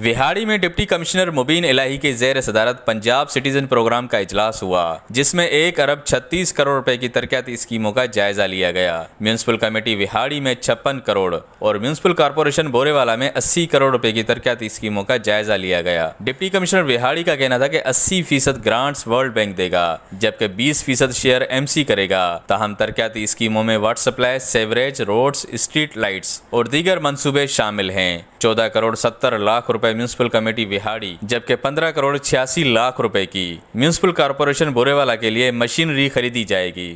विहाड़ी में deputy commissioner मुबीन इलाही के जैर सदारत पंजाब सिटीजन प्रोग्राम का इजलास हुआ जिसमें एक अरब छत्तीस करोड़ रुपए की तरक्याती स्कीमों का जायजा लिया गया म्यूनसिपल कमेटी विहाड़ी में छप्पन करोड़ और म्यूनसिपल कारपोरेशन बोरेवाला में अस्सी करोड़ रुपए की तरक्याती स्कीमों का जायजा लिया गया डिप्टी कमिश्नर विहाड़ी का कहना था की अस्सी फीसद ग्रांट्स वर्ल्ड बैंक देगा जबकि बीस फीसद शेयर एम सी करेगा तहम तरक्याती स्कीमों में water supply sewerage road street light और दीगर मनसूबे शामिल है चौदह करोड़ सत्तर लाख रूपए रुपए म्यूनसिपल कमेटी विहाड़ी जबकि पंद्रह करोड़ छियासी लाख रुपए की म्यूनसिपल कॉरपोरेशन बोरेवाला के लिए मशीनरी खरीदी जाएगी